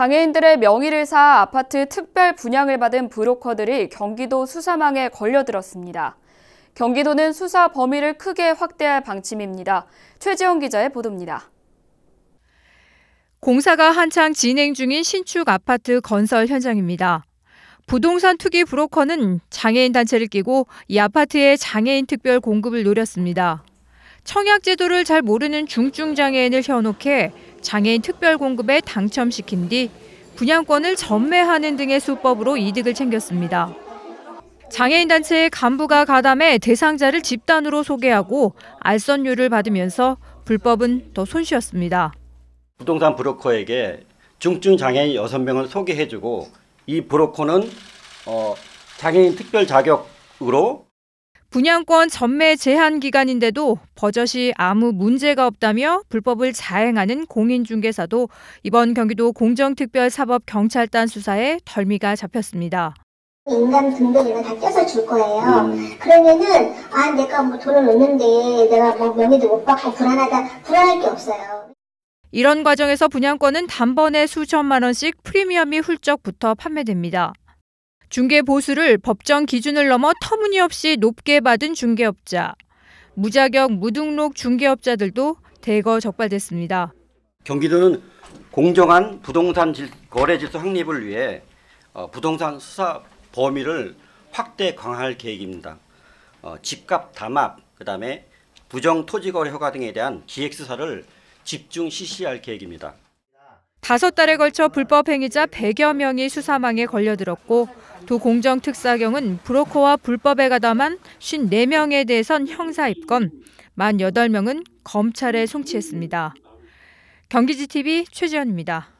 장애인들의 명의를 사 아파트 특별 분양을 받은 브로커들이 경기도 수사망에 걸려들었습니다. 경기도는 수사 범위를 크게 확대할 방침입니다. 최지영 기자의 보도입니다. 공사가 한창 진행 중인 신축 아파트 건설 현장입니다. 부동산 투기 브로커는 장애인 단체를 끼고 이 아파트의 장애인 특별 공급을 노렸습니다. 청약 제도를 잘 모르는 중증장애인을 현혹해 장애인 특별 공급에 당첨시킨 뒤 분양권을 전매하는 등의 수법으로 이득을 챙겼습니다. 장애인 단체의 간부가 가담해 대상자를 집단으로 소개하고 알선료를 받으면서 불법은 더 손쉬웠습니다. 부동산 브로커에게 중증 장애인 6명을 소개해주고 이 브로커는 어, 장애인 특별 자격으로 분양권 전매 제한 기간인데도 버젓이 아무 문제가 없다며 불법을 자행하는 공인중개사도 이번 경기도 공정특별사법경찰단 수사에 덜미가 잡혔습니다. 인감 등등 이런 다 떼서 줄 거예요. 음. 그러면은 아 내가 뭐 돈을 넣는데 내가 뭐 명의도 못 받고 불안하다 불안할 게 없어요. 이런 과정에서 분양권은 단번에 수천만 원씩 프리미엄이 훌쩍 붙어 판매됩니다. 중개 보수를 법정 기준을 넘어 터무니없이 높게 받은 중개업자, 무자격 무등록 중개업자들도 대거 적발됐습니다. 경기도는 공정한 부동산 거래 질서 확립을 위해 어, 부동산 수사 범위를 확대 강화할 계획입니다. 어, 집값 담합, 그다음에 부정 토지 거래 허가 등에 대한 기획 사를 집중 실시할 계획입니다. 다섯 달에 걸쳐 불법 행위자 100여 명이 수사망에 걸려들었고 도 공정특사경은 브로커와 불법에 가담한 54명에 대해선 형사 입건, 48명은 검찰에 송치했습니다. 경기지TV 최지연입니다.